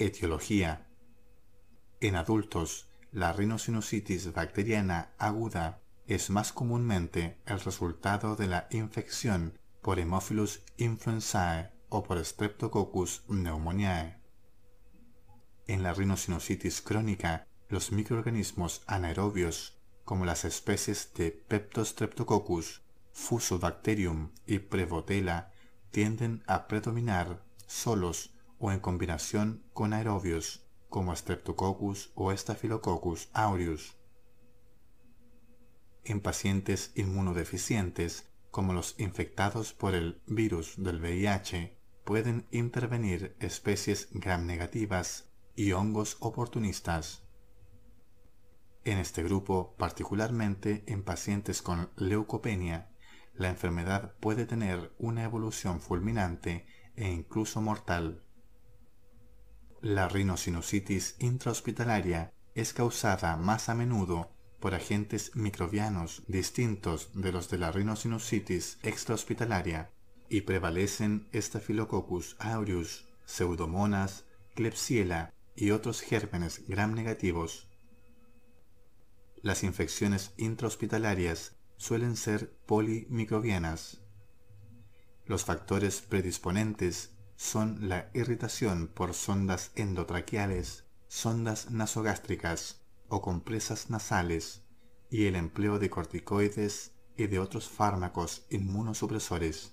Etiología. En adultos, la rinosinusitis bacteriana aguda es más comúnmente el resultado de la infección por Hemophilus influenzae o por Streptococcus pneumoniae. En la rinosinusitis crónica, los microorganismos anaerobios, como las especies de Peptostreptococcus, Fusobacterium y Prevotella, tienden a predominar solos o en combinación con aerobios como Streptococcus o Staphylococcus aureus. En pacientes inmunodeficientes como los infectados por el virus del VIH pueden intervenir especies gram negativas y hongos oportunistas. En este grupo, particularmente en pacientes con leucopenia, la enfermedad puede tener una evolución fulminante e incluso mortal. La rinosinusitis intrahospitalaria es causada más a menudo por agentes microbianos distintos de los de la rinosinusitis extrahospitalaria y prevalecen Staphylococcus aureus, Pseudomonas, Klebsiella y otros gérmenes gram negativos. Las infecciones intrahospitalarias suelen ser polimicrobianas. Los factores predisponentes son la irritación por sondas endotraqueales, sondas nasogástricas o compresas nasales y el empleo de corticoides y de otros fármacos inmunosupresores.